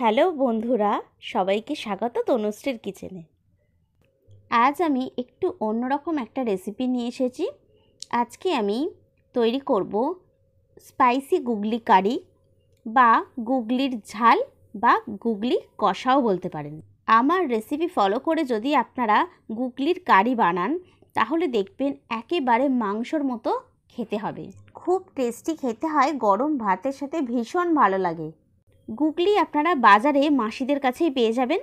hello বন্ধুরা সবাইকে স্বাগত তনুশ্রীর কিচেনে আজ আমি একটু অন্যরকম একটা রেসিপি নিয়ে এসেছি আজকে আমি তৈরি করব স্পাইসি গুগলি কারি বা গুগলির ঝাল বা গুগলি কষাও বলতে পারেন আমার রেসিপি ফলো করে যদি আপনারা গুগলির কারি বানান তাহলে দেখবেন একেবারে মাংসর মতো খেতে হবে খুব টেস্টি খেতে হয় গরম ভাতের সাথে ভীষণ ভালো লাগে গুগলি আপনারা বাজারে মাসিদের কাছেই পেয়ে যাবেন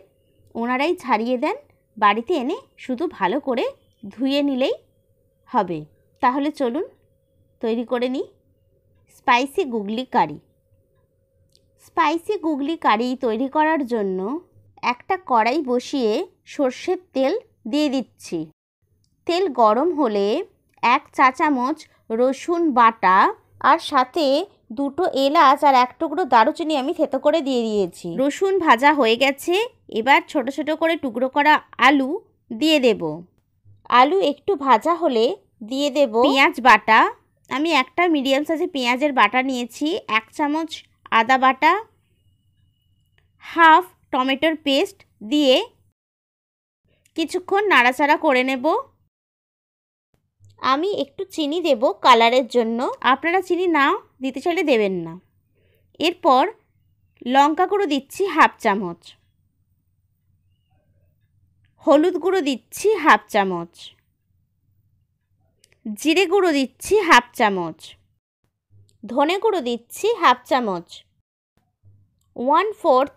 ওনারাই ছাড়িয়ে দেন বাড়িতে এনে শুধু ভালো করে ধুয়ে নিলেই হবে তাহলে চলুন তৈরি করে নিই স্পাইসি গুগলি কারি স্পাইসি গুগলি কারি তৈরি করার জন্য একটা কড়াই বসিয়ে সর্ষের তেল দিয়ে দিচ্ছি তেল গরম হলে এক চা চামচ রসুন বাটা আর সাথে দুটো এলাচ আর এক টুকরো দারুচিনি আমি থেতো করে দিয়ে দিয়েছি রসুন ভাজা হয়ে গেছে এবার ছোট ছোট করে টুকরো করা আলু দিয়ে দেব আলু একটু ভাজা হলে দিয়ে দেব পেঁয়াজ বাটা আমি একটা মিডিয়াম সাইজে পেঁয়াজের বাটা নিয়েছি এক চামচ আদা বাটা হাফ টমেটোর পেস্ট দিয়ে কিছুক্ষণ নাড়াচাড়া করে নেব আমি একটু চিনি দেব কালারের জন্য আপনারা চিনি নাও দিতে চাইলে দেবেন না এরপর লঙ্কা গুঁড়ো দিচ্ছি হাফ চামচ হলুদ গুঁড়ো দিচ্ছি হাফ চামচ জিরে গুঁড়ো দিচ্ছি হাফ চামচ ধনে গুঁড়ো দিচ্ছি হাফ চামচ ওয়ান ফোর্থ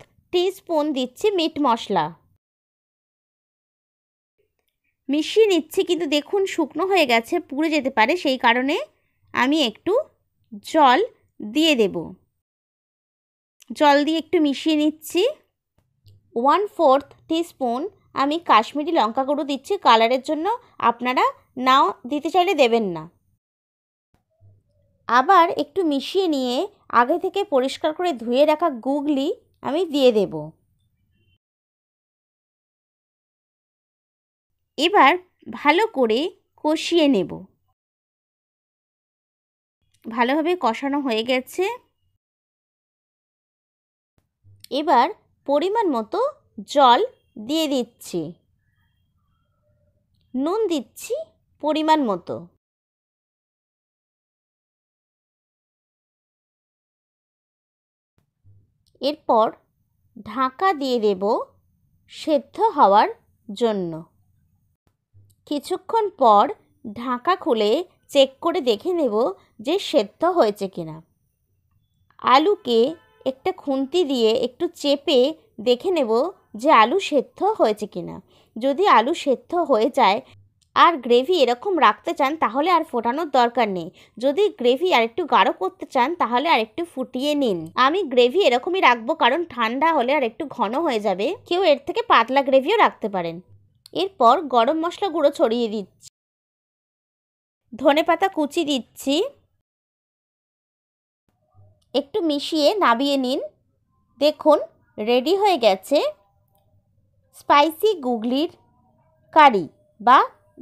স্পুন দিচ্ছি মিট মশলা মিশিয়ে নিচ্ছি কিন্তু দেখুন শুকনো হয়ে গেছে পুড়ে যেতে পারে সেই কারণে আমি একটু জল দিয়ে দেব জল দিয়ে একটু মিশিয়ে নিচ্ছি ওয়ান ফোর্থ টিস্পুন আমি কাশ্মীরি লঙ্কা গুঁড়ো দিচ্ছি কালারের জন্য আপনারা নাও দিতে চাইলে দেবেন না আবার একটু মিশিয়ে নিয়ে আগে থেকে পরিষ্কার করে ধুয়ে রাখা গুগলি আমি দিয়ে দেব এবার ভালো করে কষিয়ে নেব ভালোভাবে কষানো হয়ে গেছে এবার পরিমাণ মতো জল দিয়ে দিচ্ছি নুন দিচ্ছি পরিমাণ মতো এরপর ঢাকা দিয়ে দেব সেদ্ধ হওয়ার জন্য কিছুক্ষণ পর ঢাকা খুলে চেক করে দেখে নেব যে সেদ্ধ হয়েছে কিনা আলুকে একটা খুন্তি দিয়ে একটু চেপে দেখে নেব যে আলু সেদ্ধ হয়েছে কিনা যদি আলু সেদ্ধ হয়ে যায় আর গ্রেভি এরকম রাখতে চান তাহলে আর ফোটানোর দরকার নেই যদি গ্রেভি আর একটু গাঢ় করতে চান তাহলে আর একটু ফুটিয়ে নিন আমি গ্রেভি এরকমই রাখবো কারণ ঠান্ডা হলে আর একটু ঘন হয়ে যাবে কেউ এর থেকে পাতলা গ্রেভিও রাখতে পারেন এরপর গরম মশলা গুঁড়ো ছড়িয়ে দিচ্ছি ধনে পাতা কুচি দিচ্ছি একটু মিশিয়ে নাবিয়ে নিন দেখুন রেডি হয়ে গেছে স্পাইসি গুগলির কারি বা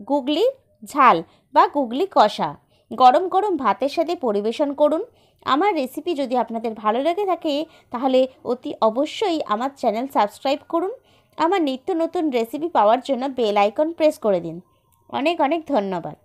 গুগলি ঝাল বা গুগলি কষা গরম গরম ভাতের সাথে পরিবেশন করুন আমার রেসিপি যদি আপনাদের ভালো লেগে থাকে তাহলে অতি অবশ্যই আমার চ্যানেল সাবস্ক্রাইব করুন আমার নিত্য নতুন রেসিপি পাওয়ার জন্য বেল আইকন প্রেস করে দিন অনেক অনেক ধন্যবাদ